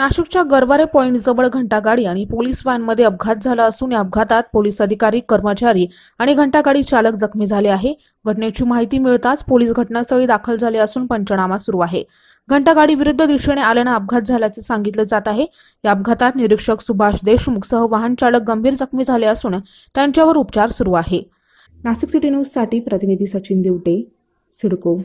नाशिकच्या गरवारे पॉईंट जवळ घंटागाडी आणि पोलीस मध्ये अपघात झाला असून या अपघातात पोलीस अधिकारी कर्मचारी आणि घंटागाडी चालक जखमी झाले आहे घटनेची माहिती मिळताच पोलीस घटनास्थळी दाखल झाले असून पंचनामा सुरू आहे घंटागाडी विरुद्ध दिशेने आल्यानं अपघात झाल्याचं सांगितलं जात आहे या अपघातात निरीक्षक सुभाष देशमुख सह वाहन चालक गंभीर जखमी झाले असून त्यांच्यावर उपचार सुरू आहे नाशिक सिटी न्यूजसाठी प्रतिनिधी सचिन देवटे सिडको